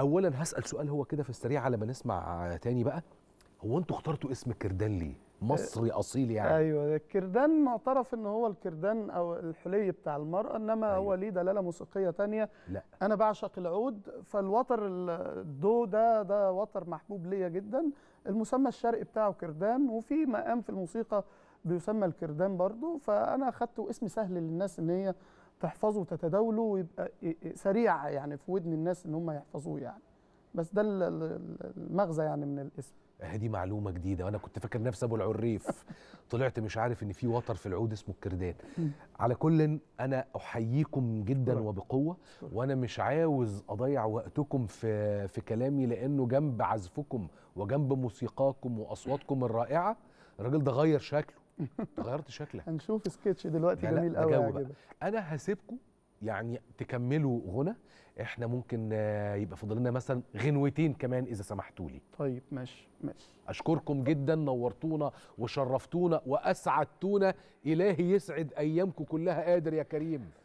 اولا هسال سؤال هو كده في السريع على ما نسمع تاني بقى هو انتوا اخترتوا اسم كردان ليه مصري اصيل يعني ايوه الكردان معترف ان هو الكردان او الحلي بتاع المراه انما أيوة. هو ليه دلاله موسيقيه تانية لا انا بعشق العود فالوتر الدو ده ده وتر محبوب ليا جدا المسمى الشرقي بتاعه كردان وفي مقام في الموسيقى بيسمى الكردان برضو فانا اخدته اسم سهل للناس ان هي تحفظه وتتداوله ويبقى سريع يعني في ودن الناس ان هم يحفظوه يعني بس ده المغزى يعني من الاسم آه، دي معلومه جديده وانا كنت فاكر نفسي ابو العريف طلعت مش عارف ان في وتر في العود اسمه الكردان على كل انا احييكم جدا وبقوه وانا مش عاوز اضيع وقتكم في في كلامي لانه جنب عزفكم وجنب موسيقاكم واصواتكم الرائعه الراجل ده غير شكله غيرت شكلك هنشوف سكتش دلوقتي جميل قوي انا هسيبكم يعني تكملوا غنى احنا ممكن آه، يبقى فاضل لنا مثلا غنوتين كمان اذا سمحتوا لي طيب ماشي ماشي اشكركم جدا نورتونا وشرفتونا واسعدتونا الهي يسعد ايامكم كلها قادر يا كريم